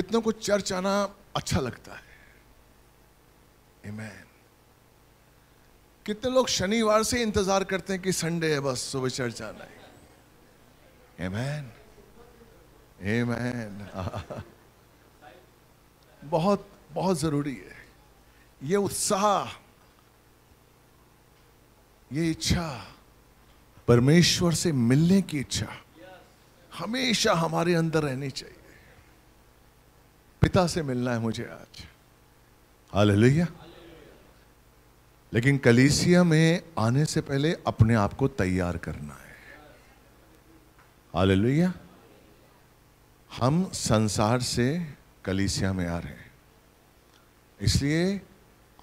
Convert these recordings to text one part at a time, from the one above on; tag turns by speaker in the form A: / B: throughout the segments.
A: कितनों को चर्च आना अच्छा लगता है Amen. कितने लोग शनिवार से इंतजार करते हैं कि संडे है बस सुबह चर्च आना है Amen. Amen. बहुत बहुत जरूरी है ये उत्साह ये इच्छा परमेश्वर से मिलने की इच्छा हमेशा हमारे अंदर रहनी चाहिए पिता से मिलना है मुझे आज हाल लेकिन कलीसिया में आने से पहले अपने आप को तैयार करना है हाल हम संसार से कलीसिया में आ रहे हैं इसलिए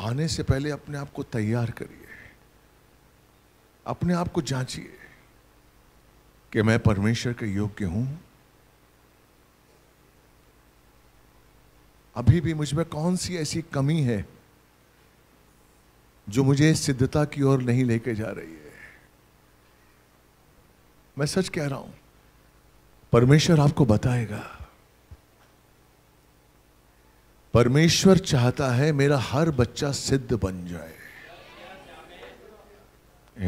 A: आने से पहले अपने आप को तैयार करिए अपने आप को जांचिए कि मैं परमेश्वर के योग्य हूं अभी भी मुझ में कौन सी ऐसी कमी है जो मुझे सिद्धता की ओर नहीं लेके जा रही है मैं सच कह रहा हूं परमेश्वर आपको बताएगा परमेश्वर चाहता है मेरा हर बच्चा सिद्ध बन जाए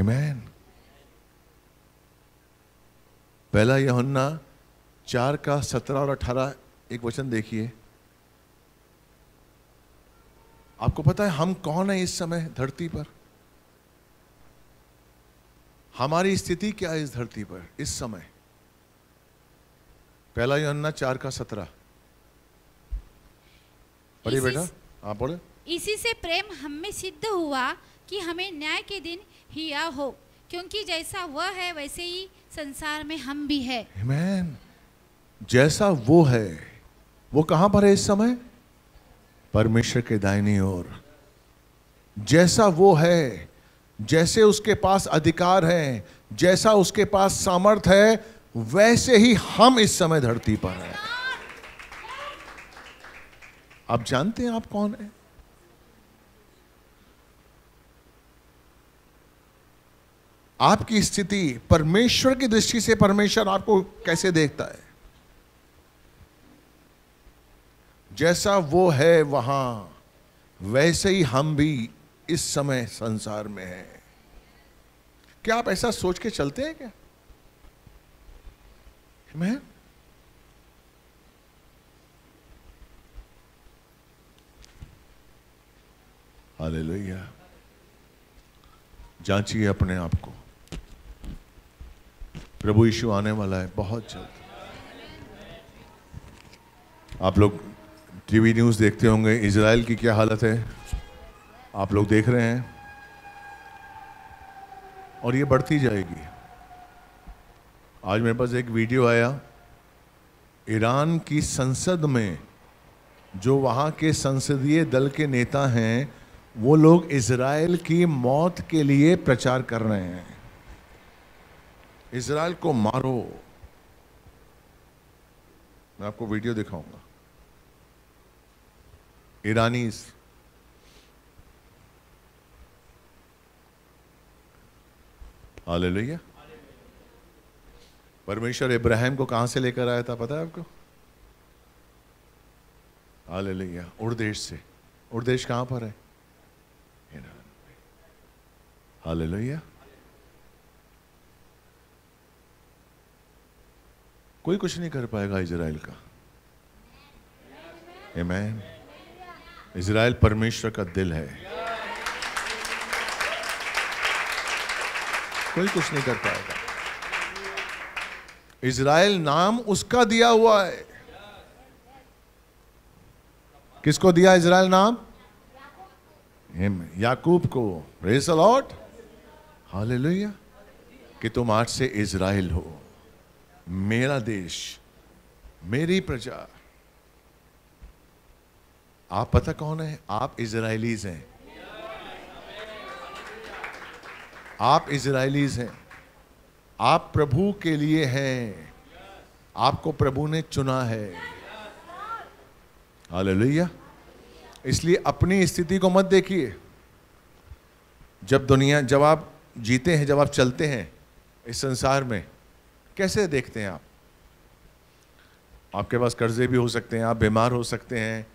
A: Amen. पहला यहन्ना चार का सत्रह और अठारह एक वचन देखिए आपको पता है हम कौन है इस समय धरती पर हमारी स्थिति क्या है इस धरती पर इस समय पहला योन्ना चार का सत्रह पढ़िए बेटा आप पढ़े
B: इसी से प्रेम हम में सिद्ध हुआ कि हमें न्याय के दिन हिया हो क्योंकि जैसा वह है वैसे ही संसार में हम भी है
A: Amen. जैसा वो है वो कहां पर है इस समय परमेश्वर के दाहिनी ओर जैसा वो है जैसे उसके पास अधिकार है जैसा उसके पास सामर्थ है वैसे ही हम इस समय धरती पर हैं आप जानते हैं आप कौन है आपकी स्थिति परमेश्वर की दृष्टि से परमेश्वर आपको कैसे देखता है जैसा वो है वहाँ वैसे ही हम भी इस समय संसार में हैं क्या आप ऐसा सोच के चलते हैं क्या मैं हाले लोहिया जांचिए अपने आप को प्रभु यीशु आने वाला है बहुत जल्द आप लोग टीवी न्यूज़ देखते होंगे इसराइल की क्या हालत है आप लोग देख रहे हैं और ये बढ़ती जाएगी आज मेरे पास एक वीडियो आया ईरान की संसद में जो वहाँ के संसदीय दल के नेता हैं वो लोग इसराइल की मौत के लिए प्रचार कर रहे हैं इसराइल को मारो मैं आपको वीडियो दिखाऊंगा Iranis. हालेलुया परमेश्वर इब्राहिम को कहां से लेकर आया था पता है आपको हालेलुया उर्देश से उर्देश कहां पर है ईरान हालेलुया कोई कुछ नहीं कर पाएगा इजराइल का Amen. इज़राइल परमेश्वर का दिल है कोई कुछ नहीं कर पाएगा इसराइल नाम उसका दिया हुआ है किसको दिया इसराइल नाम हिम याकूब को रेस अलॉट हालेलुया कि तुम आज से इसराइल हो मेरा देश मेरी प्रजा आप पता कौन है आप इसराइलीज हैं आप इसराइलीज हैं आप प्रभु के लिए हैं आपको प्रभु ने चुना है हालेलुया इसलिए अपनी स्थिति को मत देखिए जब दुनिया जब आप जीते हैं जब आप चलते हैं इस संसार में कैसे देखते हैं आप आपके पास कर्जे भी हो सकते हैं आप बीमार हो सकते हैं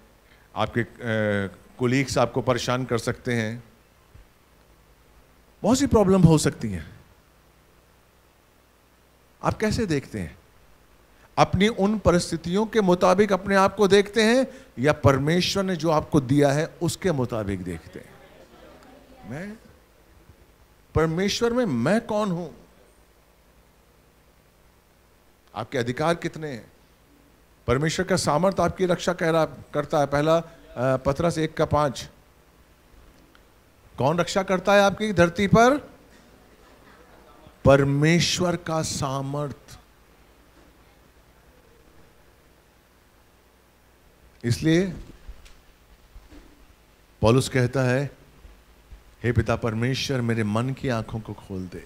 A: आपके कोलीग्स आपको परेशान कर सकते हैं बहुत सी प्रॉब्लम हो सकती हैं आप कैसे देखते हैं अपनी उन परिस्थितियों के मुताबिक अपने आप को देखते हैं या परमेश्वर ने जो आपको दिया है उसके मुताबिक देखते हैं मैं परमेश्वर में मैं कौन हूं आपके अधिकार कितने हैं परमेश्वर का सामर्थ आपकी रक्षा कह रहा करता है पहला पथरस एक का पांच कौन रक्षा करता है आपकी धरती पर परमेश्वर का सामर्थ इसलिए पॉलुस कहता है हे पिता परमेश्वर मेरे मन की आंखों को खोल दे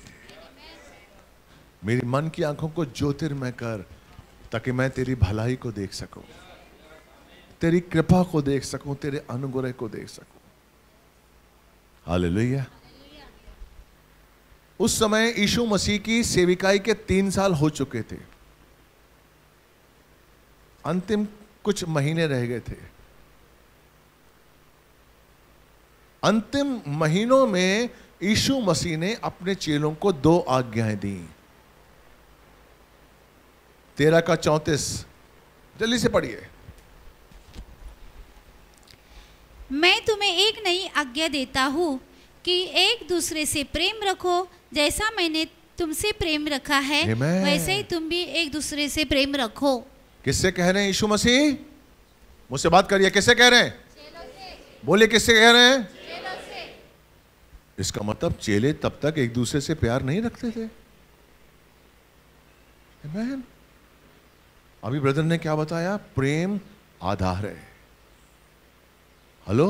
A: मेरी मन की आंखों को ज्योतिर्मय कर ताकि मैं तेरी भलाई को देख सकूं तेरी कृपा को देख सकूं तेरे अनुग्रह को देख सकूं हाल उस समय यीशु मसीह की सेविकाई के तीन साल हो चुके थे अंतिम कुछ महीने रह गए थे अंतिम महीनों में यीशु मसीह ने अपने चेलों को दो आज्ञाएं दी तेरह का चौंतीस जल्दी से पढ़िए
B: मैं तुम्हें एक नई आज्ञा देता हूँ कि एक दूसरे से प्रेम रखो जैसा मैंने तुमसे प्रेम रखा है Amen. वैसे ही तुम भी एक दूसरे से प्रेम रखो
A: किससे कह रहे हैं यीशु मसीह मुझसे बात करिए किससे कह रहे हैं बोलिए किससे कह रहे हैं इसका मतलब चेले तब तक एक दूसरे से प्यार नहीं रखते थे Amen. अभी ब्रदर ने क्या बताया प्रेम आधार है हेलो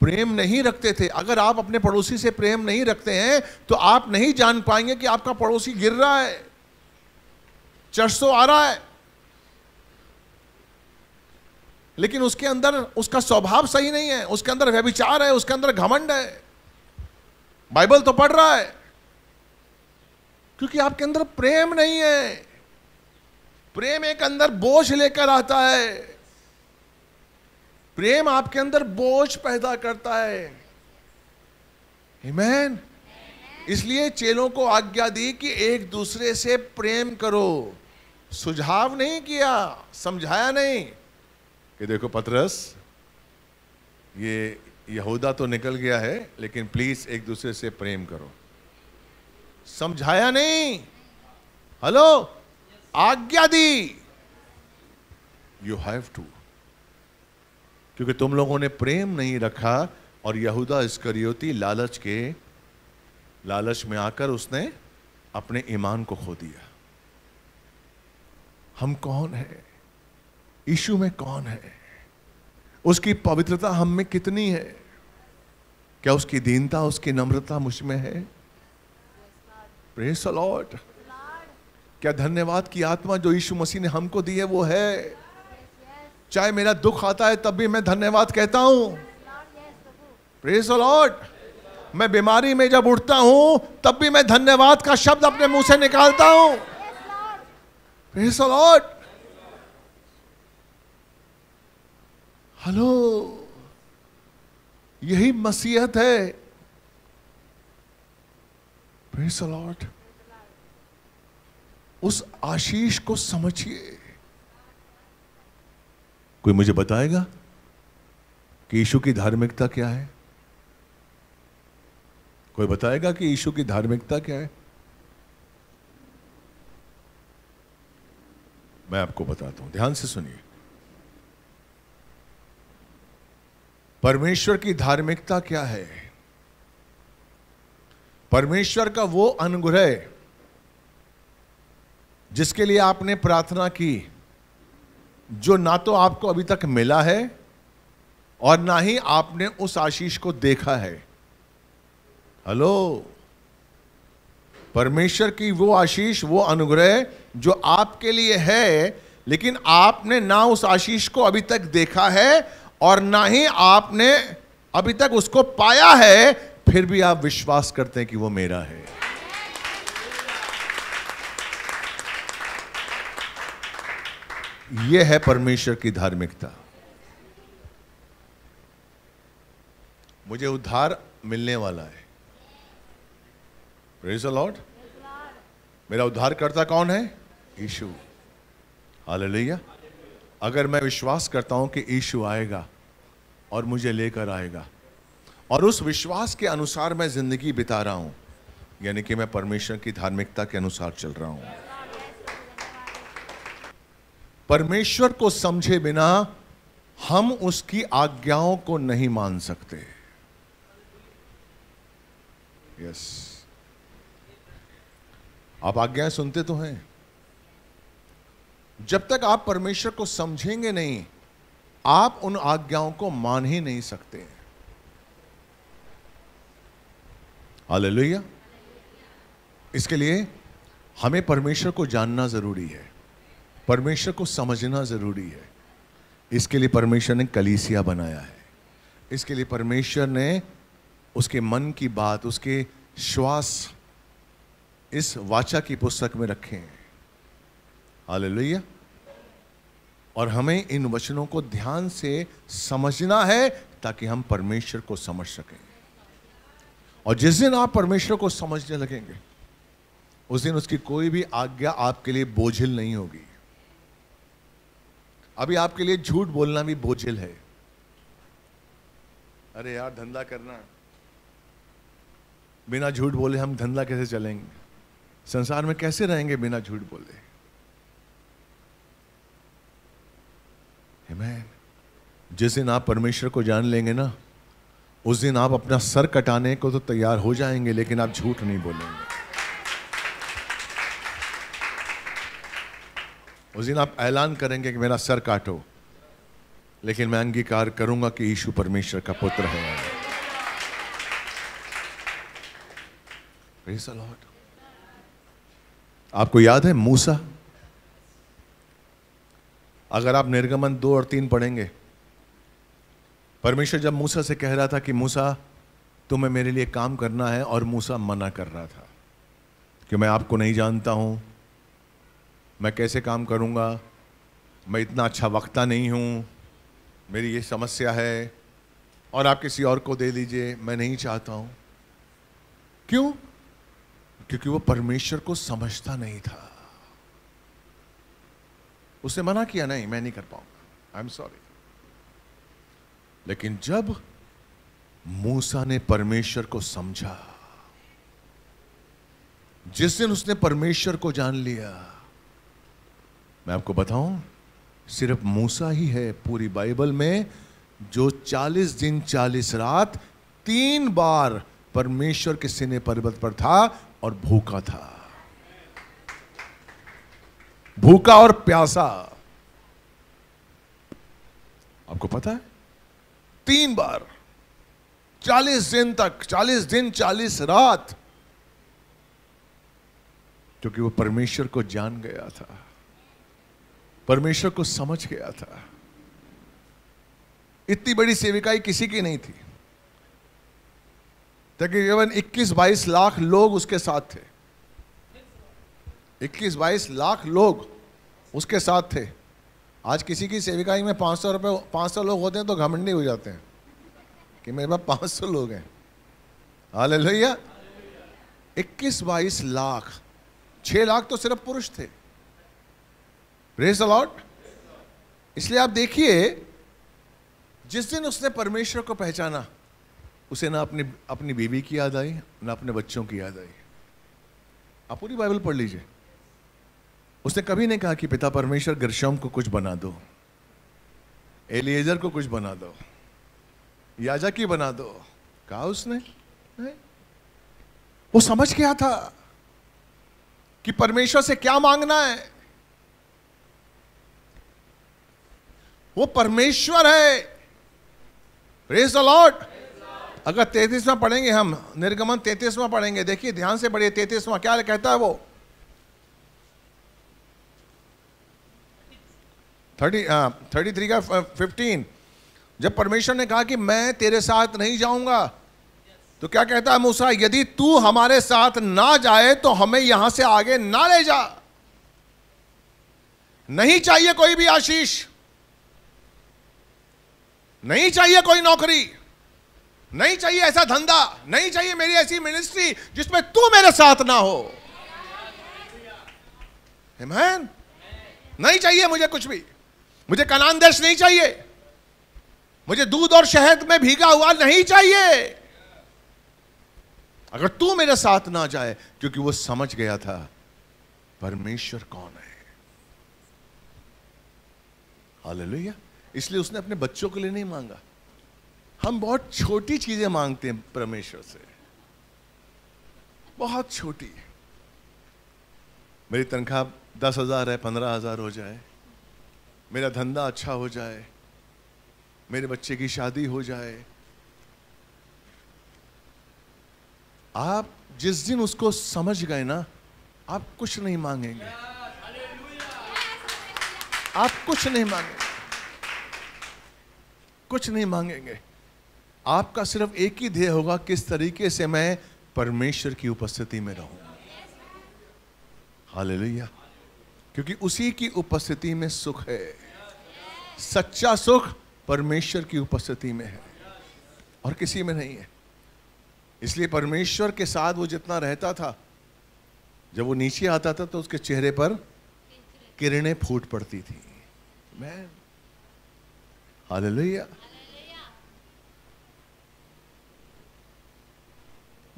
A: प्रेम नहीं रखते थे अगर आप अपने पड़ोसी से प्रेम नहीं रखते हैं तो आप नहीं जान पाएंगे कि आपका पड़ोसी गिर रहा है चर्च तो आ रहा है लेकिन उसके अंदर उसका स्वभाव सही नहीं है उसके अंदर व्यभिचार है उसके अंदर घमंड है बाइबल तो पढ़ रहा है क्योंकि आपके अंदर प्रेम नहीं है प्रेम एक अंदर बोझ लेकर आता है प्रेम आपके अंदर बोझ पैदा करता है हिमैन इसलिए चेलों को आज्ञा दी कि एक दूसरे से प्रेम करो सुझाव नहीं किया समझाया नहीं कि देखो पतरस ये यहूदा तो निकल गया है लेकिन प्लीज एक दूसरे से प्रेम करो समझाया नहीं हेलो आज्ञा दी यू हैव टू क्योंकि तुम लोगों ने प्रेम नहीं रखा और यहूदा इसकरियोती लालच के लालच में आकर उसने अपने ईमान को खो दिया हम कौन है ईशु में कौन है उसकी पवित्रता हम में कितनी है क्या उसकी दीनता उसकी नम्रता मुझ में है प्रेस लॉर्ड क्या धन्यवाद की आत्मा जो यीशु मसीह ने हमको दी है वो है चाहे मेरा दुख आता है तब भी मैं धन्यवाद कहता हूं प्रेस लॉर्ड मैं बीमारी में जब उठता हूं तब भी मैं धन्यवाद का शब्द अपने मुंह से निकालता हूं प्रेस लॉर्ड हेलो यही मसीहत है प्रेस लॉर्ड उस आशीष को समझिए कोई मुझे बताएगा कि यीशु की धार्मिकता क्या है कोई बताएगा कि यीशु की धार्मिकता क्या है मैं आपको बताता हूं ध्यान से सुनिए परमेश्वर की धार्मिकता क्या है परमेश्वर का वो अनुग्रह जिसके लिए आपने प्रार्थना की जो ना तो आपको अभी तक मिला है और ना ही आपने उस आशीष को देखा है हेलो परमेश्वर की वो आशीष वो अनुग्रह जो आपके लिए है लेकिन आपने ना उस आशीष को अभी तक देखा है और ना ही आपने अभी तक उसको पाया है फिर भी आप विश्वास करते हैं कि वो मेरा है यह है परमेश्वर की धार्मिकता मुझे उद्धार मिलने वाला है प्रेज लॉर्ड मेरा करता कौन है यीशु हालेलुया अगर मैं विश्वास करता हूं कि यीशु आएगा और मुझे लेकर आएगा और उस विश्वास के अनुसार मैं जिंदगी बिता रहा हूं यानी कि मैं परमेश्वर की धार्मिकता के अनुसार चल रहा हूं परमेश्वर को समझे बिना हम उसकी आज्ञाओं को नहीं मान सकते यस आप आज्ञाएं सुनते तो हैं जब तक आप परमेश्वर को समझेंगे नहीं आप उन आज्ञाओं को मान ही नहीं सकते हाल इसके लिए हमें परमेश्वर को जानना जरूरी है परमेश्वर को समझना ज़रूरी है इसके लिए परमेश्वर ने कलीसिया बनाया है इसके लिए परमेश्वर ने उसके मन की बात उसके श्वास इस वाचा की पुस्तक में रखे हैं हालेलुया और हमें इन वचनों को ध्यान से समझना है ताकि हम परमेश्वर को समझ सकें और जिस दिन आप परमेश्वर को समझने लगेंगे उस दिन उसकी कोई भी आज्ञा आपके लिए बोझिल नहीं होगी अभी आपके लिए झूठ बोलना भी बोझिल है अरे यार धंधा करना बिना झूठ बोले हम धंधा कैसे चलेंगे संसार में कैसे रहेंगे बिना झूठ बोले हिमैन जिस दिन आप परमेश्वर को जान लेंगे ना उस दिन आप अपना सर कटाने को तो तैयार हो जाएंगे लेकिन आप झूठ नहीं बोलेंगे उस दिन आप ऐलान करेंगे कि मेरा सर काटो लेकिन मैं अंगीकार करूंगा कि यीशु परमेश्वर का पुत्र है आपको याद है मूसा अगर आप निर्गमन दो और तीन पढ़ेंगे परमेश्वर जब मूसा से कह रहा था कि मूसा तुम्हें मेरे लिए काम करना है और मूसा मना कर रहा था कि मैं आपको नहीं जानता हूं मैं कैसे काम करूँगा मैं इतना अच्छा वक्ता नहीं हूँ मेरी ये समस्या है और आप किसी और को दे दीजिए मैं नहीं चाहता हूँ क्यों क्योंकि वो परमेश्वर को समझता नहीं था उसने मना किया नहीं मैं नहीं कर पाऊंगा आई एम सॉरी लेकिन जब मूसा ने परमेश्वर को समझा जिस दिन उसने परमेश्वर को जान लिया मैं आपको बताऊं सिर्फ मूसा ही है पूरी बाइबल में जो 40 दिन 40 रात तीन बार परमेश्वर के सिने पर्वत पर था और भूखा था भूखा और प्यासा आपको पता है तीन बार चालीस दिन तक चालीस दिन चालीस रात क्योंकि वो परमेश्वर को जान गया था परमेश्वर को समझ गया था इतनी बड़ी सेविकाई किसी की नहीं थी तकरीबन 21-22 लाख लोग उसके साथ थे 21-22 लाख लोग उसके साथ थे आज किसी की सेविकाई में 500 सौ रुपये पाँच सौ लोग होते हैं तो घमंडी हो जाते हैं कि मेरे पास पाँच सौ लोग हैं हाल लोहिया इक्कीस बाईस लाख छह लाख तो सिर्फ पुरुष थे प्रेज अलॉट इसलिए आप देखिए जिस दिन उसने परमेश्वर को पहचाना उसे ना अपनी अपनी बीवी की याद आई ना अपने बच्चों की याद आई आप पूरी बाइबल पढ़ लीजिए उसने कभी नहीं कहा कि पिता परमेश्वर गर्शम को कुछ बना दो एलिएजर को कुछ बना दो याजा की बना दो कहा उसने नहीं? वो समझ गया था कि परमेश्वर से क्या मांगना है वो परमेश्वर है प्रेज द लॉर्ड अगर तैतीसवां पढ़ेंगे हम निर्गमन तैतीसवां पढ़ेंगे देखिए ध्यान से पढ़िए तैतीसवां क्या कहता है वो थर्टी हाँ, थर्टी थ्री का फिफ्टीन जब परमेश्वर ने कहा कि मैं तेरे साथ नहीं जाऊंगा तो क्या कहता है मूसा यदि तू हमारे साथ ना जाए तो हमें यहां से आगे ना ले जा नहीं चाहिए कोई भी आशीष नहीं चाहिए कोई नौकरी नहीं चाहिए ऐसा धंधा नहीं चाहिए मेरी ऐसी मिनिस्ट्री जिसमें तू मेरे साथ ना हो मैन नहीं चाहिए मुझे कुछ भी मुझे कनान देश नहीं चाहिए मुझे दूध और शहद में भीगा हुआ नहीं चाहिए अगर तू मेरे साथ ना जाए क्योंकि वो समझ गया था परमेश्वर कौन है हालेलुया इसलिए उसने अपने बच्चों के लिए नहीं मांगा हम बहुत छोटी चीजें मांगते हैं परमेश्वर से बहुत छोटी मेरी तनख्वाह दस हजार है पंद्रह हजार हो जाए मेरा धंधा अच्छा हो जाए मेरे बच्चे की शादी हो जाए आप जिस दिन उसको समझ गए ना आप कुछ नहीं मांगेंगे आप कुछ नहीं मांगेंगे कुछ नहीं मांगेंगे आपका सिर्फ एक ही ध्येय होगा किस तरीके से मैं परमेश्वर की उपस्थिति में रहूं हाल क्योंकि उसी की उपस्थिति में सुख है सच्चा सुख परमेश्वर की उपस्थिति में है और किसी में नहीं है इसलिए परमेश्वर के साथ वो जितना रहता था जब वो नीचे आता था तो उसके चेहरे पर किरणें फूट पड़ती थी मैं हालेलुया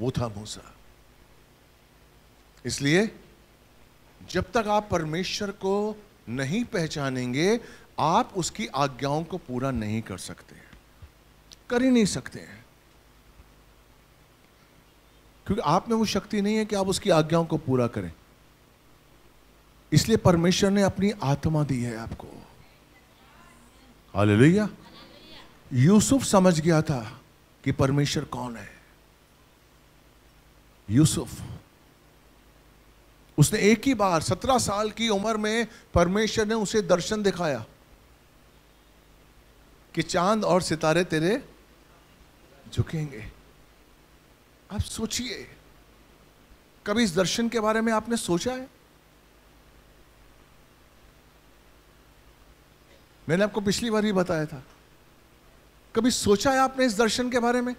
A: वो था मूसा इसलिए जब तक आप परमेश्वर को नहीं पहचानेंगे आप उसकी आज्ञाओं को पूरा नहीं कर सकते कर ही नहीं सकते हैं क्योंकि आप में वो शक्ति नहीं है कि आप उसकी आज्ञाओं को पूरा करें इसलिए परमेश्वर ने अपनी आत्मा दी है आपको हाल यूसुफ समझ गया था कि परमेश्वर कौन है यूसुफ उसने एक ही बार सत्रह साल की उम्र में परमेश्वर ने उसे दर्शन दिखाया कि चांद और सितारे तेरे झुकेंगे आप सोचिए कभी इस दर्शन के बारे में आपने सोचा है मैंने आपको पिछली बार ही बताया था कभी सोचा है आपने इस दर्शन के बारे में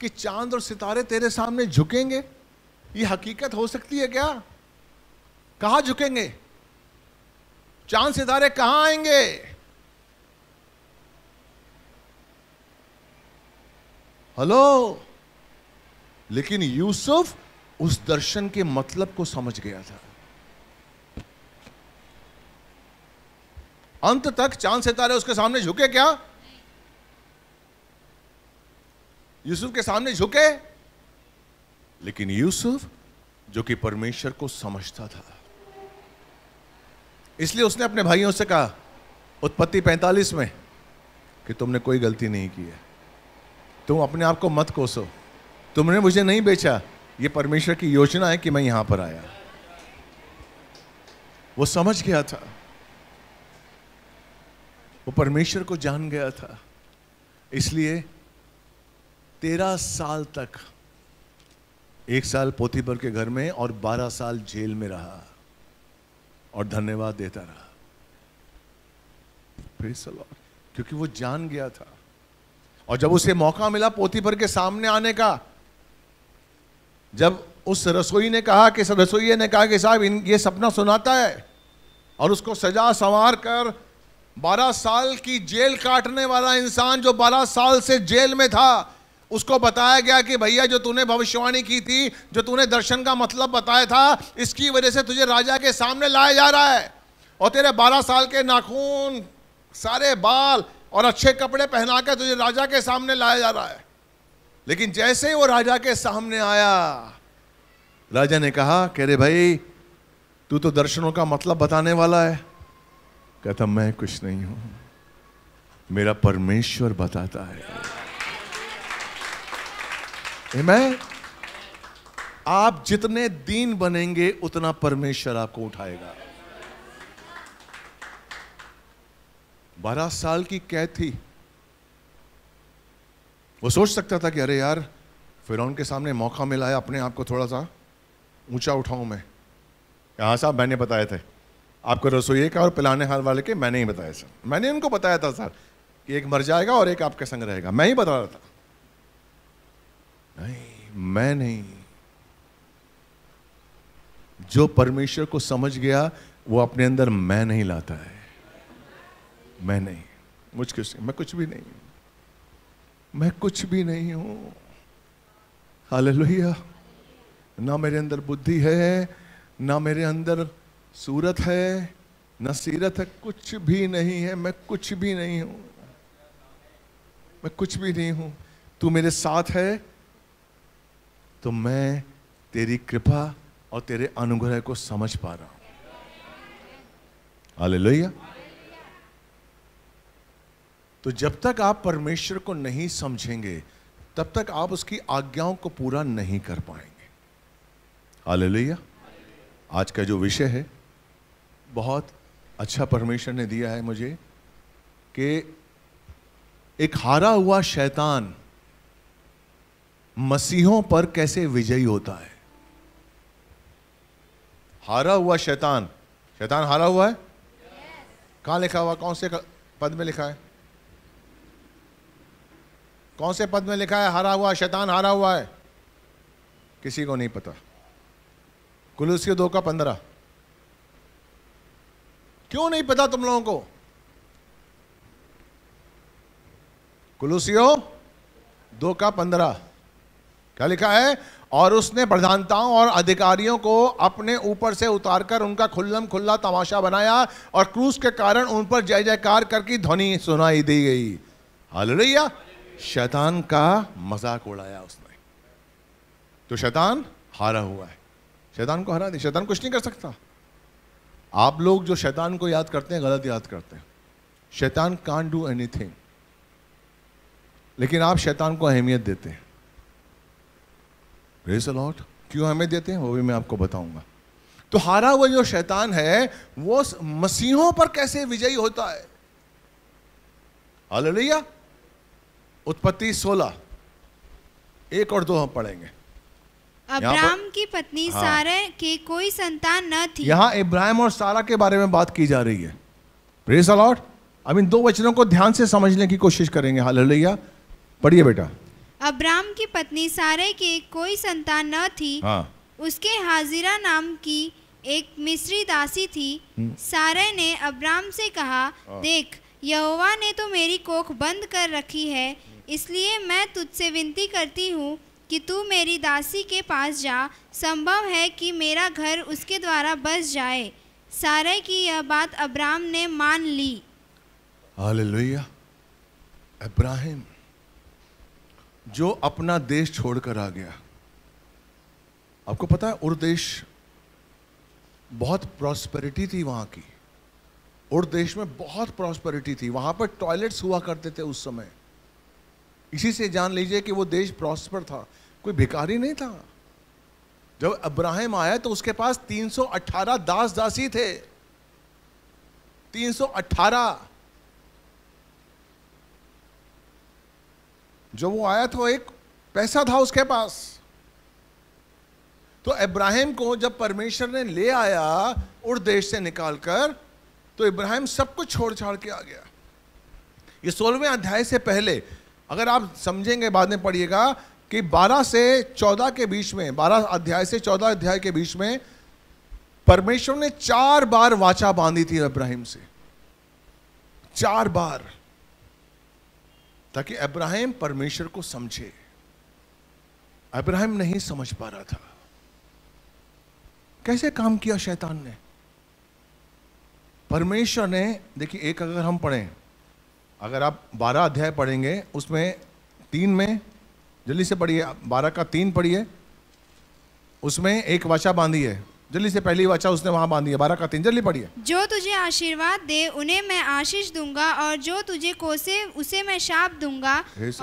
A: कि चांद और सितारे तेरे सामने झुकेंगे ये हकीकत हो सकती है क्या कहा झुकेंगे चांद सितारे कहा आएंगे हेलो लेकिन यूसुफ उस दर्शन के मतलब को समझ गया था अंत तक चांद सितारे उसके सामने झुके क्या यूसुफ के सामने झुके लेकिन यूसुफ जो कि परमेश्वर को समझता था इसलिए उसने अपने भाइयों से कहा उत्पत्ति 45 में कि तुमने कोई गलती नहीं की है तुम अपने आप को मत कोसो तुमने मुझे नहीं बेचा यह परमेश्वर की योजना है कि मैं यहां पर आया वो समझ गया था वो परमेश्वर को जान गया था इसलिए तेरह साल तक एक साल पोथीपर के घर में और बारह साल जेल में रहा और धन्यवाद देता रहा क्योंकि वो जान गया था और जब उसे मौका मिला पोथीपर के सामने आने का जब उस रसोई ने कहा कि रसोई ने कहा कि साहब ये सपना सुनाता है और उसको सजा संवार कर बारह साल की जेल काटने वाला इंसान जो बारह साल से जेल में था उसको बताया गया कि भैया जो तूने भविष्यवाणी की थी जो तूने दर्शन का मतलब बताया था इसकी वजह से तुझे राजा के सामने लाया जा रहा है और तेरे बारह साल के नाखून सारे बाल और अच्छे कपड़े पहना के तुझे राजा के सामने लाया जा रहा है लेकिन जैसे ही वो राजा के सामने आया राजा ने कहा कह रे भाई तू तो दर्शनों का मतलब बताने वाला है कहता मैं कुछ नहीं हूं मेरा परमेश्वर बताता है Amen? आप जितने दीन बनेंगे उतना परमेश्वर आपको उठाएगा बारह साल की कैद थी वो सोच सकता था कि अरे यार फिर उनके सामने मौका मिला है अपने आप को थोड़ा सा ऊंचा उठाऊं मैं यहां साहब मैंने बताए थे आपको रसोई का और पिलाने हाल वाले के मैंने ही बताया सर मैंने उनको बताया था सर कि एक मर जाएगा और एक आपके संग रहेगा मैं ही बता रहा था नहीं मैं नहीं जो परमेश्वर को समझ गया वो अपने अंदर मैं नहीं लाता है मैं नहीं मुझ किसी मैं कुछ भी नहीं हूं मैं कुछ भी नहीं हूं हाल लोहिया ना मेरे अंदर बुद्धि है ना मेरे अंदर सूरत है ना सीरत है कुछ भी नहीं है मैं कुछ भी नहीं हूं मैं कुछ भी नहीं हूं तू मेरे साथ है तो मैं तेरी कृपा और तेरे अनुग्रह को समझ पा रहा हूं हालेलुया तो जब तक आप परमेश्वर को नहीं समझेंगे तब तक आप उसकी आज्ञाओं को पूरा नहीं कर पाएंगे हालेलुया आज का जो विषय है बहुत अच्छा परमेश्वर ने दिया है मुझे कि एक हारा हुआ शैतान मसीहों पर कैसे विजयी होता है हारा हुआ शैतान शैतान हारा हुआ है yes. कहां लिखा हुआ कौन से पद में लिखा है कौन से पद में लिखा है हारा हुआ शैतान हारा हुआ है किसी को नहीं पता कुलूस के दो का पंद्रह क्यों नहीं पता तुम लोगों को कुलूसियो दो का पंद्रह क्या लिखा है और उसने प्रधानताओं और अधिकारियों को अपने ऊपर से उतारकर उनका खुल्लम खुल्ला तमाशा बनाया और क्रूस के कारण उन पर जय जयकार करके ध्वनि सुनाई दी गई हाल रैया शैतान का मजाक उड़ाया उसने तो शैतान हारा हुआ है शैतान को हरा दिया शैतान कुछ नहीं कर सकता आप लोग जो शैतान को याद करते हैं गलत याद करते हैं शैतान कान डू एनीथिंग लेकिन आप शैतान को अहमियत देते हैं रेज अलॉट क्यों हमें देते हैं वो भी मैं आपको बताऊंगा तो हारा हुआ जो शैतान है वो मसीहों पर कैसे विजयी होता है हालेलुया उत्पत्ति सोलह एक और दो हम पढ़ेंगे
B: अब्राहम की पत्नी हाँ, सारा के कोई संतान न थी यहाँ
A: इब्राहिम और सारा के बारे में बात की जा रही है प्रेस अलॉट अब इन दो वचनों को ध्यान से समझने की कोशिश करेंगे हाल पढ़िए बेटा
B: अब्राम की पत्नी सारे के कोई संतान न थी हाँ। उसके हाजिरा नाम की एक मिस्री दासी थी हम्म। सारे ने अब्राम से कहा हाँ। देख यहोवा ने तो मेरी कोख बंद कर रखी है इसलिए मैं तुझसे विनती करती हूँ कि तू मेरी दासी के पास जा संभव है कि मेरा घर उसके द्वारा बस जाए सारे की यह बात अब्राम ने मान ली
A: हालेलुया जो अपना देश छोड़कर आ गया आपको पता है उर्देश बहुत प्रॉस्पेरिटी थी वहां की और देश में बहुत प्रॉस्पेरिटी थी वहां पर टॉयलेट्स हुआ करते थे उस समय इसी से जान लीजिए कि वो देश प्रॉस्पर था कोई भिकारी नहीं था जब अब्राहम आया तो उसके पास 318 दास दासी थे 318 जब वो आया तो एक पैसा था उसके पास तो इब्राहिम को जब परमेश्वर ने ले आया उर देश से निकालकर तो इब्राहिम सब कुछ छोड़ छाड़ के आ गया ये सोलहवें अध्याय से पहले अगर आप समझेंगे बाद में पढ़िएगा कि 12 से 14 के बीच में 12 अध्याय से 14 अध्याय के बीच में परमेश्वर ने चार बार वाचा बांधी थी इब्राहिम से चार बार ताकि अब्राहम परमेश्वर को समझे अब्राहम नहीं समझ पा रहा था कैसे काम किया शैतान ने परमेश्वर ने देखिए एक अगर हम पढ़ें अगर आप बारह अध्याय पढ़ेंगे उसमें तीन में जल्दी से पढ़िए बारह का तीन पढ़िए उसमें एक वाचा बांधी है जल्दी से पहली वाचा उसने वहां बांधी है बारह का तीन जल्दी पढ़िए
B: जो तुझे आशीर्वाद दे उन्हें मैं आशीष दूंगा और जो तुझे कोसे उसे मैं शाप दूंगा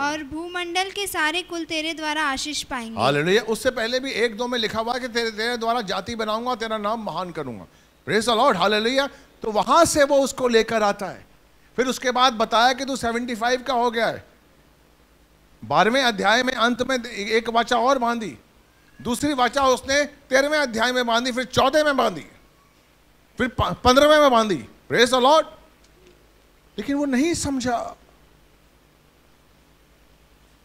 B: और भूमंडल के सारे कुल तेरे द्वारा आशीष पाएंगे
A: उससे पहले भी एक दो में लिखा हुआ कि तेरे तेरे द्वारा जाति बनाऊंगा तेरा नाम महान करूंगा प्रेस अलॉट लिया तो वहां से वो उसको लेकर आता है फिर उसके बाद बताया कि तू सेवेंटी फाइव का हो गया है बारहवें अध्याय में अंत में एक वाचा और बांधी दूसरी वाचा उसने तेरहवें अध्याय में बांधी फिर चौदह में बांधी फिर पंद्रहवें में बांधी प्रेस अलॉट लेकिन वो नहीं समझा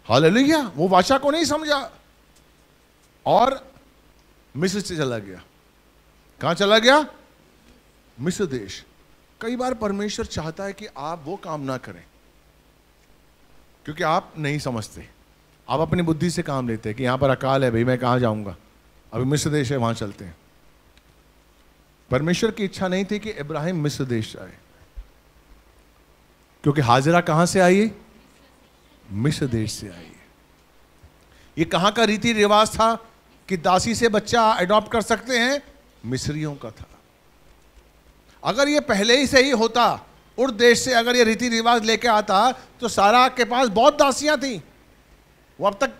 A: हालेलुया वो वाचा को नहीं समझा और मिस्र से चला गया कहां चला गया मिस्र देश कई बार परमेश्वर चाहता है कि आप वो काम ना करें क्योंकि आप नहीं समझते आप अपनी बुद्धि से काम लेते हैं कि यहाँ पर अकाल है भाई मैं कहाँ जाऊँगा अभी मिस्र देश है वहाँ चलते हैं परमेश्वर की इच्छा नहीं थी कि इब्राहिम मिस्र देश जाए क्योंकि हाजिरा कहाँ से आई मिस्र देश से आई ये कहाँ का रीति रिवाज था कि दासी से बच्चा एडॉप्ट कर सकते हैं मिस्रियों का था अगर ये पहले ही से ही होता उर्द देश से अगर ये रीति रिवाज लेके आता तो सारा के पास बहुत दासियां थी वो अब तक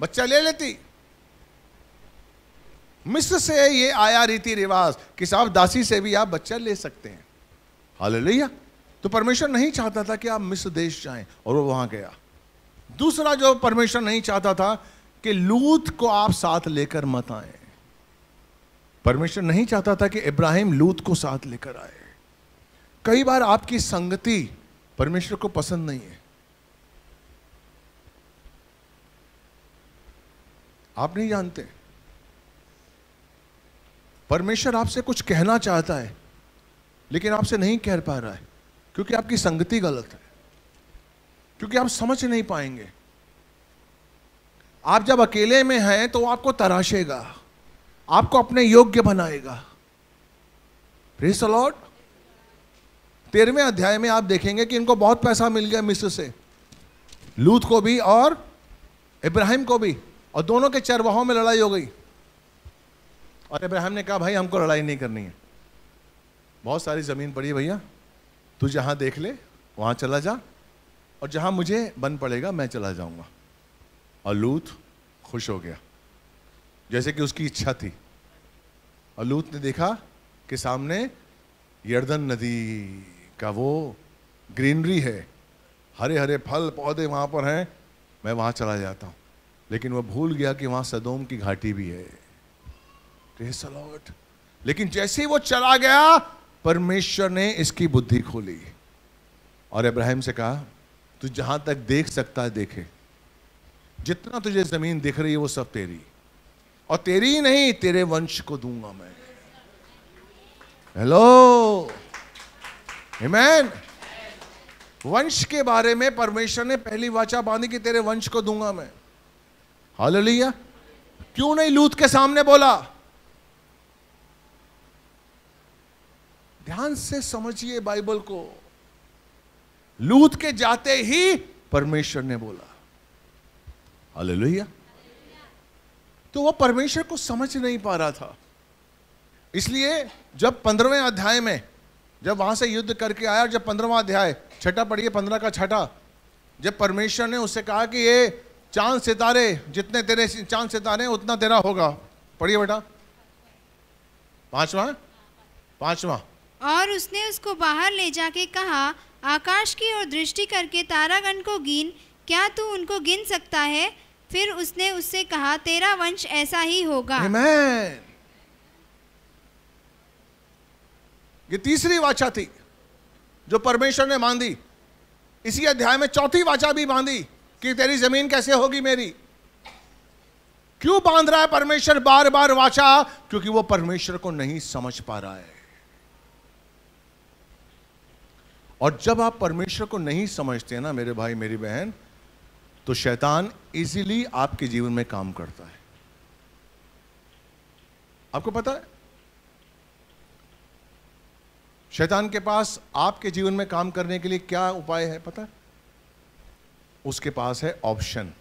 A: बच्चा ले लेती मिस्र से ये आया रीति रिवाज कि साहब दासी से भी आप बच्चा ले सकते हैं लिया तो परमेश्वर नहीं चाहता था कि आप मिस्र देश जाएं और वो वहां गया दूसरा जो परमेश्वर नहीं चाहता था कि लूत को आप साथ लेकर मत आए परमेश्वर नहीं चाहता था कि इब्राहिम लूत को साथ लेकर आए कई बार आपकी संगति परमेश्वर को पसंद नहीं है आप नहीं जानते परमेश्वर आपसे कुछ कहना चाहता है लेकिन आपसे नहीं कह पा रहा है क्योंकि आपकी संगति गलत है क्योंकि आप समझ नहीं पाएंगे आप जब अकेले में हैं तो आपको तराशेगा आपको अपने योग्य बनाएगा प्रेस लॉर्ड तेरहवें अध्याय में आप देखेंगे कि इनको बहुत पैसा मिल गया मिस्र से लूथ को भी और इब्राहिम को भी और दोनों के चरवाहों में लड़ाई हो गई और इब्राहिम ने कहा भाई हमको लड़ाई नहीं करनी है बहुत सारी ज़मीन पड़ी भैया तू जहाँ देख ले वहाँ चला जा और जहाँ मुझे बन पड़ेगा मैं चला जाऊँगा और लूत खुश हो गया जैसे कि उसकी इच्छा थी और लूत ने देखा कि सामने यर्दन नदी का वो ग्रीनरी है हरे हरे फल पौधे वहाँ पर हैं मैं वहाँ चला जाता हूँ लेकिन वह भूल गया कि वहां सदोम की घाटी भी है तो लेकिन जैसे ही वो चला गया परमेश्वर ने इसकी बुद्धि खोली और इब्राहिम से कहा तू जहां तक देख सकता है देखे जितना तुझे जमीन दिख रही है वो सब तेरी और तेरी ही नहीं तेरे वंश को दूंगा मैं हेलो हिमैन वंश के बारे में परमेश्वर ने पहली वाचा बांधी कि तेरे वंश को दूंगा मैं हालिया क्यों नहीं लूत के सामने बोला ध्यान से समझिए बाइबल को लूत के जाते ही परमेश्वर ने बोला हालेलुया तो वो परमेश्वर को समझ नहीं पा रहा था इसलिए जब पंद्रहवें अध्याय में जब वहां से युद्ध करके आया जब पंद्रहवा अध्याय छठा पढ़िए पंद्रह का छठा जब परमेश्वर ने उससे कहा कि ये चांद सितारे जितने तेरे चांद सितारे उतना तेरा होगा पढ़िए बेटा पांचवा पांचवा
B: और उसने उसको बाहर ले जाके कहा आकाश की ओर दृष्टि करके तारागण को गिन क्या तू उनको गिन सकता है फिर उसने उससे कहा तेरा वंश ऐसा ही होगा Amen.
A: ये तीसरी वाचा थी जो परमेश्वर ने बांधी इसी अध्याय में चौथी वाचा भी बांधी कि तेरी जमीन कैसे होगी मेरी क्यों बांध रहा है परमेश्वर बार बार वाचा क्योंकि वो परमेश्वर को नहीं समझ पा रहा है और जब आप परमेश्वर को नहीं समझते ना मेरे भाई मेरी बहन तो शैतान इजीली आपके जीवन में काम करता है आपको पता है शैतान के पास आपके जीवन में काम करने के लिए क्या उपाय है पता है उसके पास है ऑप्शन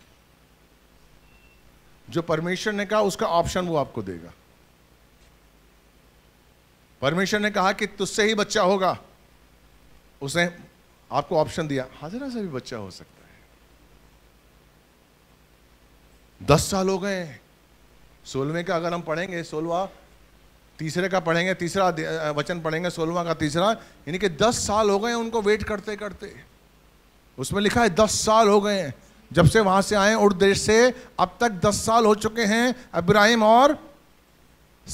A: जो परमेश्वर ने कहा उसका ऑप्शन वो आपको देगा परमेश्वर ने कहा कि तुझसे ही बच्चा होगा उसने आपको ऑप्शन दिया हाजरा से भी बच्चा हो सकता है दस साल हो गए सोलहवें का अगर हम पढ़ेंगे सोलवा तीसरे का पढ़ेंगे तीसरा वचन पढ़ेंगे सोलवा का तीसरा यानी कि दस साल हो गए उनको वेट करते करते उसमें लिखा है दस साल हो गए हैं जब से वहां से आए उड़ देश से अब तक दस साल हो चुके हैं अब्राहिम और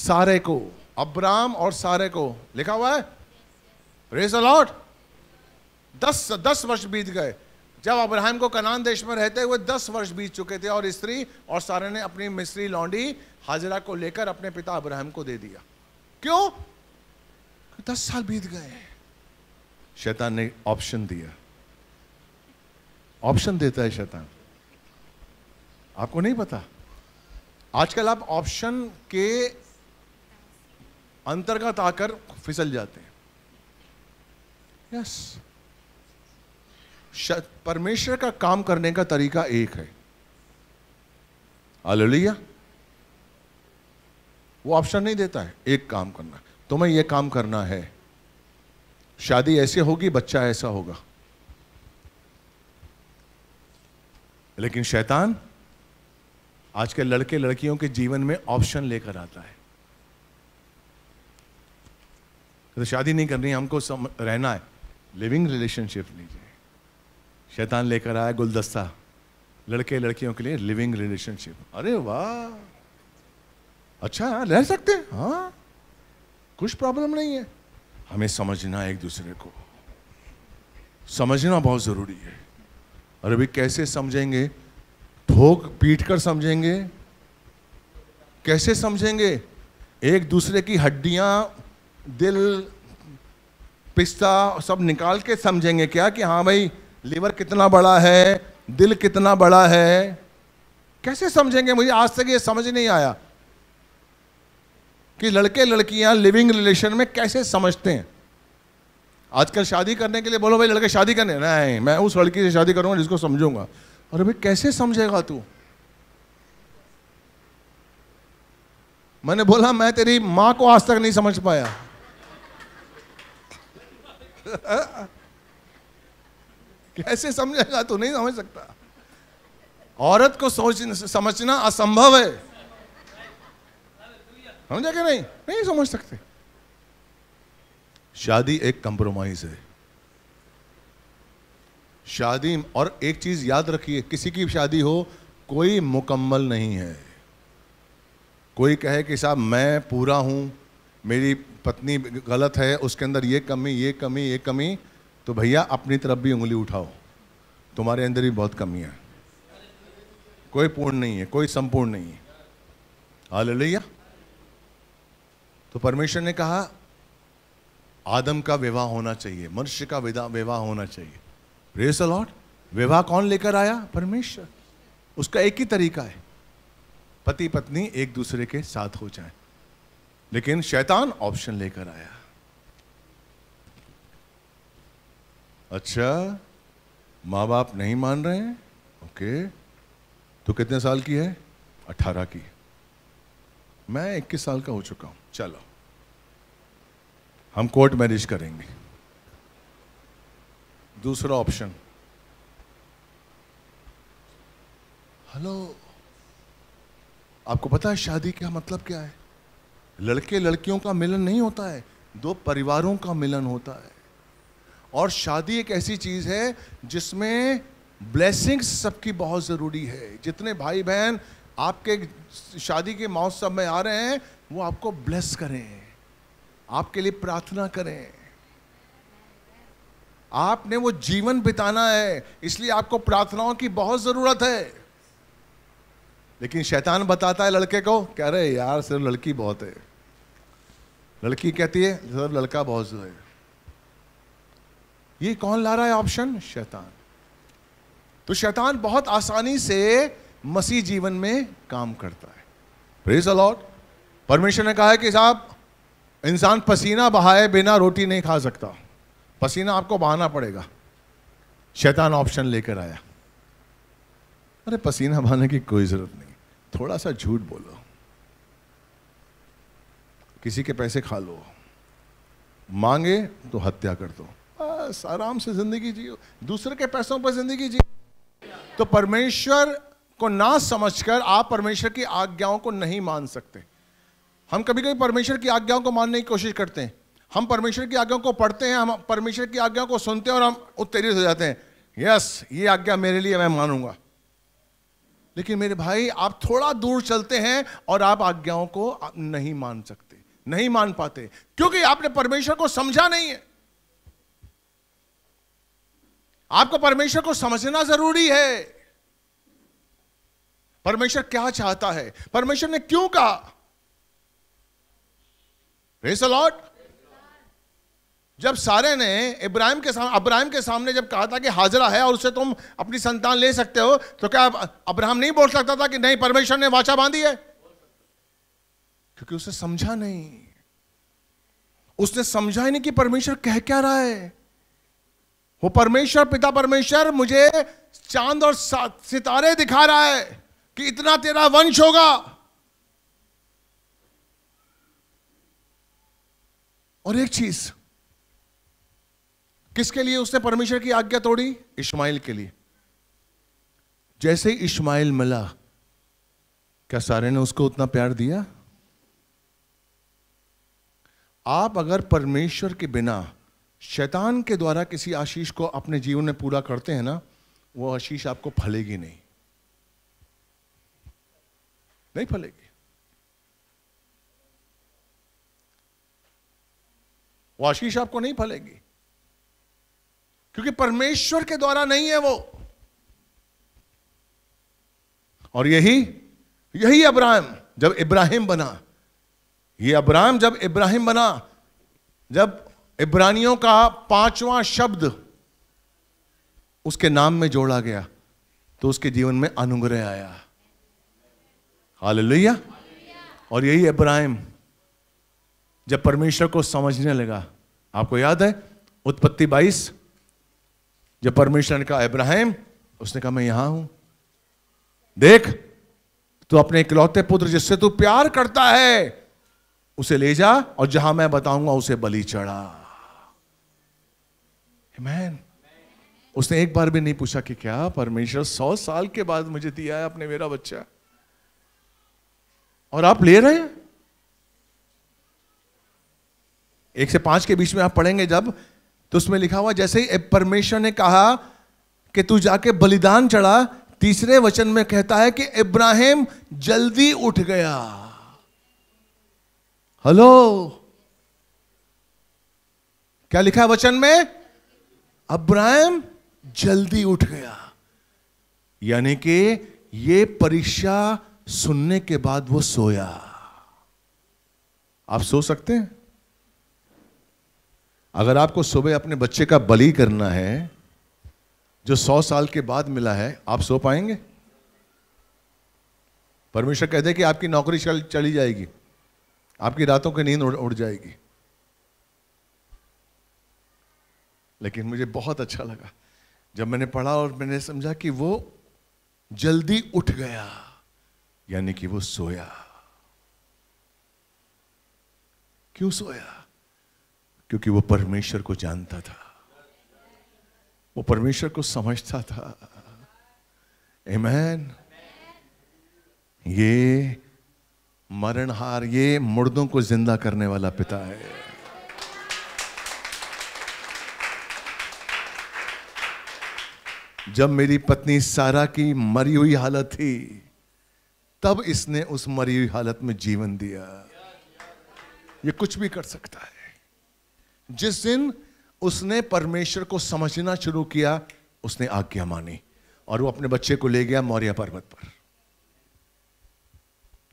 A: सारे को अब्राम और सारे को लिखा हुआ है प्रेज अलॉट दस दस वर्ष बीत गए जब अब्राहम को कनान देश में रहते हुए दस वर्ष बीत चुके थे और स्त्री और सारे ने अपनी मिस्री लौंडी हाजरा को लेकर अपने पिता अब्राहम को दे दिया क्यों दस साल बीत गए शैतान ने ऑप्शन दिया ऑप्शन देता है शैतान आपको नहीं पता आजकल आप ऑप्शन के अंतर्गत आकर फिसल जाते हैं यस yes. परमेश्वर का काम करने का तरीका एक है हालेलुया वो ऑप्शन नहीं देता है एक काम करना तुम्हें यह काम करना है शादी ऐसे होगी बच्चा ऐसा होगा लेकिन शैतान आज के लड़के लड़कियों के जीवन में ऑप्शन लेकर आता है तो शादी नहीं करनी हमको सम, रहना है लिविंग रिलेशनशिप लीजिए शैतान लेकर आया गुलदस्ता लड़के लड़कियों के लिए लिविंग रिलेशनशिप अरे वाह अच्छा रह सकते हाँ कुछ प्रॉब्लम नहीं है हमें समझना एक दूसरे को समझना बहुत ज़रूरी है और अभी कैसे समझेंगे ठोक पीट कर समझेंगे कैसे समझेंगे एक दूसरे की हड्डियाँ दिल पिस्ता सब निकाल के समझेंगे क्या कि हाँ भाई लीवर कितना बड़ा है दिल कितना बड़ा है कैसे समझेंगे मुझे आज तक ये समझ नहीं आया कि लड़के लड़कियां लिविंग रिलेशन में कैसे समझते हैं आजकल शादी करने के लिए बोलो भाई लड़के शादी करने नहीं मैं उस लड़की से शादी करूंगा जिसको समझूंगा अरे भाई कैसे समझेगा तू मैंने बोला मैं तेरी माँ को आज तक नहीं समझ पाया कैसे समझेगा तू नहीं समझ सकता औरत को सोच समझना असंभव है समझा क्या नहीं नहीं समझ सकते शादी एक कंप्रोमाइज़ है शादी और एक चीज़ याद रखिए किसी की शादी हो कोई मुकम्मल नहीं है कोई कहे कि साहब मैं पूरा हूं मेरी पत्नी गलत है उसके अंदर ये कमी ये कमी ये कमी तो भैया अपनी तरफ भी उंगली उठाओ तुम्हारे अंदर भी बहुत कमी है कोई पूर्ण नहीं है कोई संपूर्ण नहीं है हाल तो परमेश्वर ने कहा आदम का विवाह होना चाहिए मनुष्य का विवाह होना चाहिए प्रेस अलॉट विवाह कौन लेकर आया परमेश्वर उसका एक ही तरीका है पति पत्नी एक दूसरे के साथ हो जाए लेकिन शैतान ऑप्शन लेकर आया अच्छा माँ बाप नहीं मान रहे हैं ओके तो कितने साल की है अठारह की मैं इक्कीस साल का हो चुका हूं चलो हम कोर्ट मैरिज करेंगे दूसरा ऑप्शन हेलो आपको पता है शादी का मतलब क्या है लड़के लड़कियों का मिलन नहीं होता है दो परिवारों का मिलन होता है और शादी एक ऐसी चीज़ है जिसमें ब्लेसिंग्स सबकी बहुत ज़रूरी है जितने भाई बहन आपके शादी के महोत्सव में आ रहे हैं वो आपको ब्लेस करें आपके लिए प्रार्थना करें आपने वो जीवन बिताना है इसलिए आपको प्रार्थनाओं की बहुत जरूरत है लेकिन शैतान बताता है लड़के को कह रहे यार सिर्फ लड़की बहुत है लड़की कहती है सिर्फ लड़का बहुत है ये कौन ला रहा है ऑप्शन शैतान तो शैतान बहुत आसानी से मसीह जीवन में काम करता है प्रेज परमेश्वर ने कहा है कि साहब इंसान पसीना बहाए बिना रोटी नहीं खा सकता पसीना आपको बहाना पड़ेगा शैतान ऑप्शन लेकर आया अरे पसीना बहाने की कोई ज़रूरत नहीं थोड़ा सा झूठ बोलो किसी के पैसे खा लो मांगे तो हत्या कर दो बस आराम से ज़िंदगी जियो दूसरे के पैसों पर ज़िंदगी जियो तो परमेश्वर को ना समझकर आप परमेश्वर की आज्ञाओं को नहीं मान सकते हम कभी कभी परमेश्वर की आज्ञाओं को मानने की कोशिश करते हैं हम परमेश्वर की आज्ञाओं को पढ़ते हैं हम परमेश्वर की आज्ञाओं को सुनते हैं और हम उत्तेजित हो जाते हैं यस ये आज्ञा मेरे लिए मैं मानूंगा लेकिन मेरे भाई आप थोड़ा दूर चलते हैं और आप आज्ञाओं को नहीं मान सकते नहीं मान पाते क्योंकि आपने परमेश्वर को समझा नहीं है आपको परमेश्वर को समझना जरूरी है परमेश्वर क्या चाहता है परमेश्वर ने क्यों कहा प्रेस लॉर्ड जब सारे ने इब्राहिम के सामने अब्राहिम के सामने जब कहा था कि हाजरा है और उससे तुम अपनी संतान ले सकते हो तो क्या अब्राहम नहीं बोल सकता था कि नहीं परमेश्वर ने वाचा बांधी है क्योंकि उसे समझा नहीं उसने समझा ही नहीं कि परमेश्वर कह क्या रहा है वो परमेश्वर पिता परमेश्वर मुझे चांद और सितारे दिखा रहा है कि इतना तेरा वंश होगा और एक चीज किसके लिए उसने परमेश्वर की आज्ञा तोड़ी इस्माइल के लिए जैसे ही इस्माइल मिला क्या सारे ने उसको उतना प्यार दिया आप अगर परमेश्वर के बिना शैतान के द्वारा किसी आशीष को अपने जीवन में पूरा करते हैं ना वो आशीष आपको फलेगी नहीं नहीं फलेगी वो आशीष आपको नहीं फलेगी क्योंकि परमेश्वर के द्वारा नहीं है वो और यही यही अब्राहम जब इब्राहिम बना ये अब्राहम जब इब्राहिम बना जब इब्रानियों का पांचवा शब्द उसके नाम में जोड़ा गया तो उसके जीवन में अनुग्रह आया हाल और यही इब्राहिम जब परमेश्वर को समझने लगा आपको याद है उत्पत्ति 22 जब परमेश्वर ने कहा इब्राहिम उसने कहा मैं यहां हूं देख तू अपने इकलौते पुत्र जिससे तू प्यार करता है उसे ले जा और जहां मैं बताऊंगा उसे बलि चढ़ा मैन उसने एक बार भी नहीं पूछा कि क्या परमेश्वर सौ साल के बाद मुझे दिया है अपने मेरा बच्चा और आप ले रहे हैं एक से पांच के बीच में आप पढ़ेंगे जब तो उसमें लिखा हुआ जैसे ही परमेश्वर ने कहा कि तू जाके बलिदान चढ़ा तीसरे वचन में कहता है कि इब्राहिम जल्दी उठ गया हेलो क्या लिखा है वचन में अब्राहम जल्दी उठ गया यानी कि ये परीक्षा सुनने के बाद वो सोया आप सो सकते हैं अगर आपको सुबह अपने बच्चे का बलि करना है जो सौ साल के बाद मिला है आप सो पाएंगे परमेश्वर कहते कि आपकी नौकरी चल चली जाएगी आपकी रातों की नींद उड़ जाएगी लेकिन मुझे बहुत अच्छा लगा जब मैंने पढ़ा और मैंने समझा कि वो जल्दी उठ गया यानी कि वो सोया क्यों सोया क्योंकि वो परमेश्वर को जानता था वो परमेश्वर को समझता था एमैन ये मरणहार ये मुर्दों को जिंदा करने वाला पिता है जब मेरी पत्नी सारा की मरी हुई हालत थी तब इसने उस मरी हुई हालत में जीवन दिया ये कुछ भी कर सकता है जिस दिन उसने परमेश्वर को समझना शुरू किया उसने आज्ञा मानी और वो अपने बच्चे को ले गया मौर्य पर्वत पर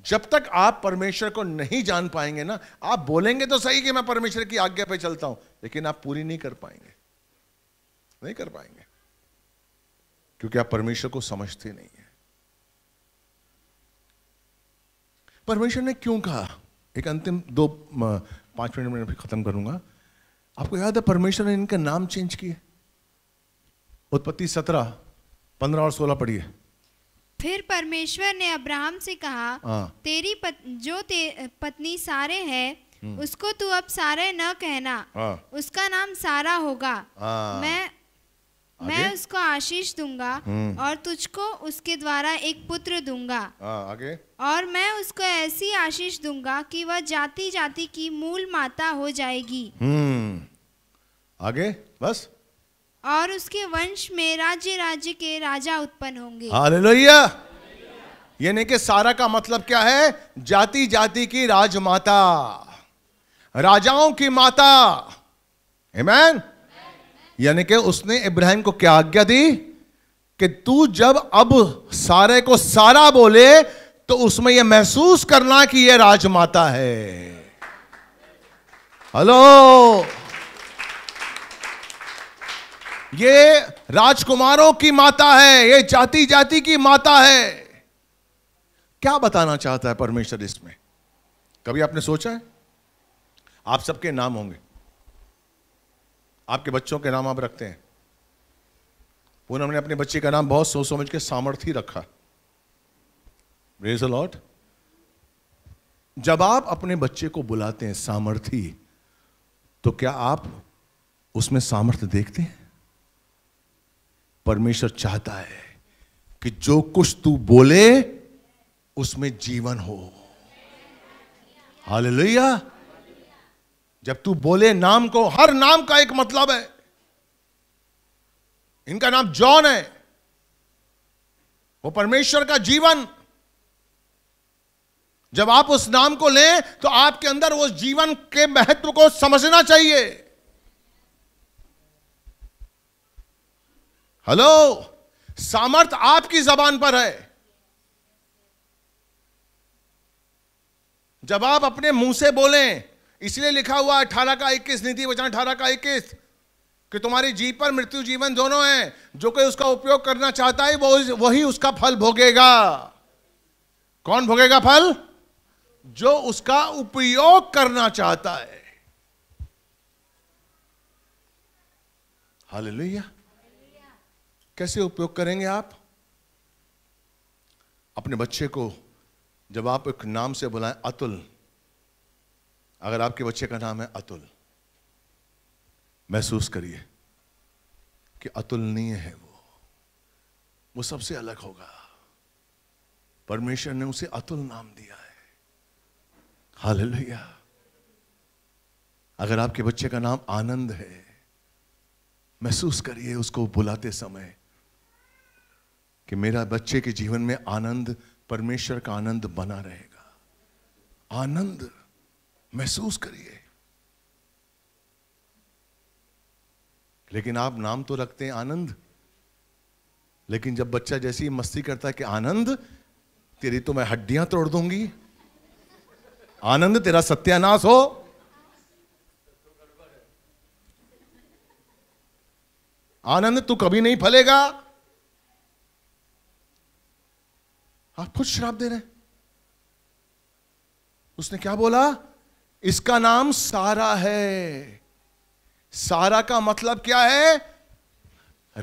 A: जब तक आप परमेश्वर को नहीं जान पाएंगे ना आप बोलेंगे तो सही कि मैं परमेश्वर की आज्ञा पे चलता हूं लेकिन आप पूरी नहीं कर पाएंगे नहीं कर पाएंगे क्योंकि आप परमेश्वर को समझते नहीं है परमेश्वर ने क्यों कहा एक अंतिम दो पांच मिनट में खत्म करूंगा आपको याद है परमेश्वर ने इनका नाम चेंज किया उत्पत्ति सत्रह पंद्रह और सोलह पढ़िए
B: फिर परमेश्वर ने अब्राहम से कहा आ, हाँ। तेरी पत, जो ते, पत्नी सारे है हम्म। उसको तू अब सारे न कहना आ, हाँ। उसका नाम सारा होगा आ, हाँ। मैं मैं उसको आशीष दूंगा हम्म। और तुझको उसके द्वारा एक पुत्र दूंगा आ, आगे? और मैं उसको ऐसी आशीष दूंगा कि वह जाति जाति की मूल माता हो जाएगी
A: हम्म। आगे बस
B: और उसके वंश में राज्य राज्य के राजा उत्पन्न होंगे
A: हालेलुया यानी कि सारा का मतलब क्या है जाति जाति की राजमाता राजाओं की माता हेमैन यानी कि उसने इब्राहिम को क्या आज्ञा दी कि तू जब अब सारे को सारा बोले तो उसमें यह महसूस करना कि यह राजमाता है हेलो ये राजकुमारों की माता है ये जाति जाति की माता है क्या बताना चाहता है परमेश्वर इसमें कभी आपने सोचा है आप सबके नाम होंगे आपके बच्चों के नाम आप रखते हैं पूनम ने अपने बच्चे का नाम बहुत सोच समझ के सामर्थ्य रखा रेज लॉट जब आप अपने बच्चे को बुलाते हैं सामर्थी तो क्या आप उसमें सामर्थ्य देखते हैं परमेश्वर चाहता है कि जो कुछ तू बोले उसमें जीवन हो हाल जब तू बोले नाम को हर नाम का एक मतलब है इनका नाम जॉन है वो परमेश्वर का जीवन जब आप उस नाम को लें तो आपके अंदर उस जीवन के महत्व को समझना चाहिए हेलो सामर्थ आपकी जबान पर है जब आप अपने मुंह से बोलें इसलिए लिखा हुआ अठारह का इक्कीस नीति वचन अठारह का इक्कीस कि तुम्हारी जी पर मृत्यु जीवन दोनों है जो कोई उसका उपयोग करना चाहता है वो वही उसका फल भोगेगा कौन भोगेगा फल जो उसका उपयोग करना चाहता है हालेलुया कैसे उपयोग करेंगे आप अपने बच्चे को जब आप एक नाम से बुलाएं अतुल अगर आपके बच्चे का नाम है अतुल महसूस करिए कि अतुलनीय है वो वो सबसे अलग होगा परमेश्वर ने उसे अतुल नाम दिया है हाल भैया अगर आपके बच्चे का नाम आनंद है महसूस करिए उसको बुलाते समय कि मेरा बच्चे के जीवन में आनंद परमेश्वर का आनंद बना रहेगा आनंद महसूस करिए लेकिन आप नाम तो रखते हैं आनंद लेकिन जब बच्चा जैसी ही मस्ती करता है कि आनंद तेरी तो मैं हड्डियां तोड़ दूंगी आनंद तेरा सत्यानाश हो आनंद तू कभी नहीं फलेगा आप हाँ, खुद शराब दे रहे उसने क्या बोला इसका नाम सारा है सारा का मतलब क्या है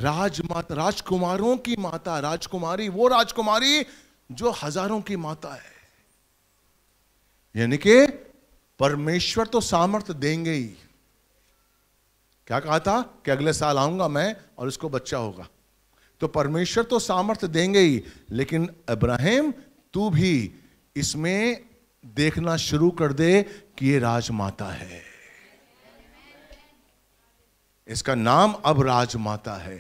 A: राजमाता राजकुमारों की माता राजकुमारी वो राजकुमारी जो हजारों की माता है यानी कि परमेश्वर तो सामर्थ्य देंगे ही क्या कहा था कि अगले साल आऊंगा मैं और उसको बच्चा होगा तो परमेश्वर तो सामर्थ्य देंगे ही लेकिन अब्राहिम तू भी इसमें देखना शुरू कर दे कि ये राजमाता है इसका नाम अब राजमाता है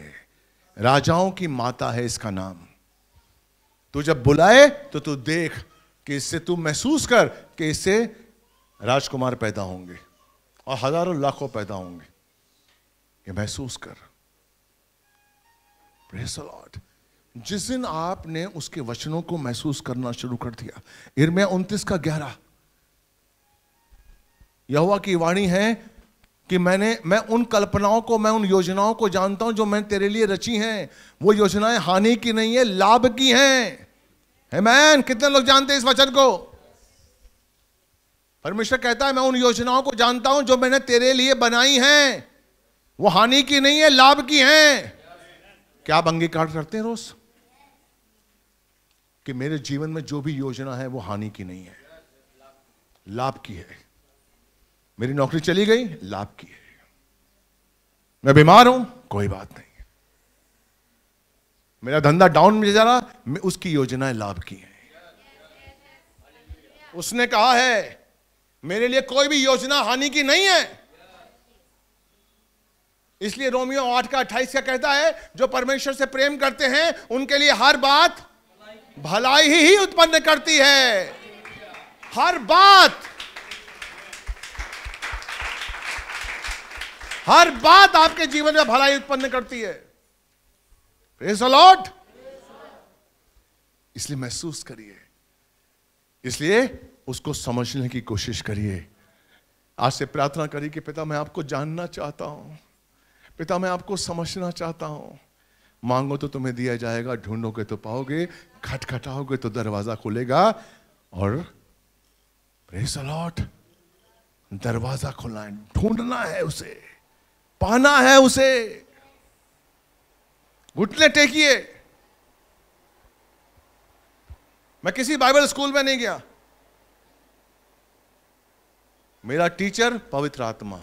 A: राजाओं की माता है इसका नाम तू जब बुलाए तो तू देख कि इससे तू महसूस कर कि इससे राजकुमार पैदा होंगे और हजारों लाखों पैदा होंगे ये महसूस कर Lord. जिस दिन आपने उसके वचनों को महसूस करना शुरू कर दिया इरमिया उन्तीस का ग्यारह यहुआ की वाणी है कि मैंने मैं उन कल्पनाओं को मैं उन योजनाओं को जानता हूं जो मैं तेरे लिए रची हैं वो योजनाएं हानि की नहीं है लाभ की हैं मैन कितने लोग जानते हैं इस वचन को परमेश्वर कहता है मैं उन योजनाओं को जानता हूं जो मैंने तेरे लिए बनाई हैं वो हानि की नहीं है लाभ की हैं क्या आप अंगीकार करते हैं रोज कि मेरे जीवन में जो भी योजना है वो हानि की नहीं है लाभ की है मेरी नौकरी चली गई लाभ की है मैं बीमार हूं कोई बात नहीं मेरा धंधा डाउन में जा रहा उसकी योजनाएं लाभ की हैं उसने कहा है मेरे लिए कोई भी योजना हानि की नहीं है इसलिए रोमियो आठ का अट्ठाईस का कहता है जो परमेश्वर से प्रेम करते हैं उनके लिए हर बात भलाई ही, ही उत्पन्न करती है हर बात हर बात आपके जीवन में भलाई उत्पन्न करती है प्रेस लॉट इसलिए महसूस करिए इसलिए उसको समझने की कोशिश करिए आज से प्रार्थना करिए कि पिता मैं आपको जानना चाहता हूं पिता मैं आपको समझना चाहता हूं मांगो तो तुम्हें दिया जाएगा ढूंढोगे तो पाओगे खटखटाओगे तो दरवाजा खुलेगा और दरवाजा खुला है ढूंढना है उसे पाना है उसे घुटने टेकिए मैं किसी बाइबल स्कूल में नहीं गया मेरा टीचर पवित्र आत्मा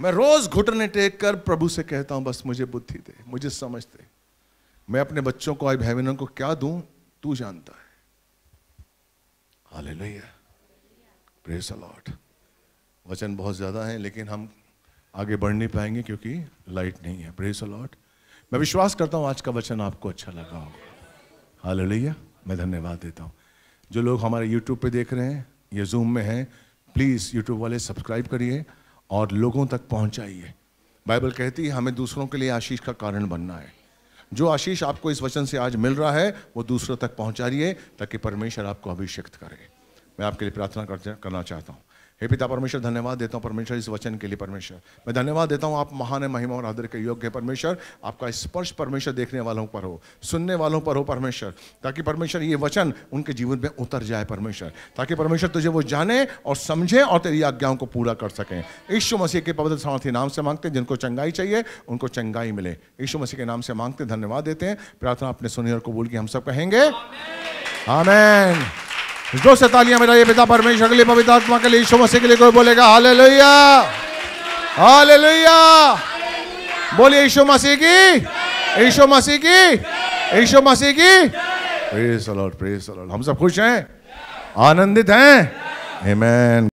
A: मैं रोज घुटने टेक कर प्रभु से कहता हूं बस मुझे बुद्धि दे मुझे समझ दे मैं अपने बच्चों को आई भाई को क्या दूं तू जानता है लॉर्ड वचन बहुत ज़्यादा है लेकिन हम आगे बढ़ नहीं पाएंगे क्योंकि लाइट नहीं है प्रेस अलॉट मैं विश्वास करता हूँ आज का वचन आपको अच्छा लगा होगा हाल मैं धन्यवाद देता हूँ जो लोग हमारे यूट्यूब पे देख रहे हैं ये जूम में हैं प्लीज़ यूट्यूब वाले सब्सक्राइब करिए और लोगों तक पहुंचाइए बाइबल कहती है हमें दूसरों के लिए आशीष का कारण बनना है जो आशीष आपको इस वचन से आज मिल रहा है वो दूसरों तक पहुंचा रही है ताकि परमेश्वर आपको अभिषेक करे मैं आपके लिए प्रार्थना करना चाहता हूँ हे पिता परमेश्वर धन्यवाद देता हूँ परमेश्वर इस वचन के लिए परमेश्वर मैं धन्यवाद देता हूँ आप महान महिमा और आदर के योग्य परमेश्वर आपका स्पर्श परमेश्वर देखने वालों पर हो सुनने वालों पर हो परमेश्वर ताकि परमेश्वर ये वचन उनके जीवन में उतर जाए परमेश्वर ताकि परमेश्वर तुझे वो जाने और समझे और तेरी आज्ञाओं को पूरा कर सकें यीशु मसीह के पवित्र सामर्थ्य नाम से मांगते हैं जिनको चंगाई चाहिए उनको चंगाई मिले यीशु मसीह के नाम से मांगते धन्यवाद देते हैं प्रार्थना अपने सुनियर को बोल के हम सब कहेंगे आमेन जो से तालियां बजाइए पिता परमेश्वर के लिए पवित्र आत्मा के लिए यीशु मसीह के लिए कोई बोलेगा हाले लोहिया हाले लोहिया बोलिए ईशो मसीह की ईशो मसीह की ईशो मसीह की प्रेस अलॉट प्रेस अलॉट हम सब खुश हैं आनंदित हैं हेमैन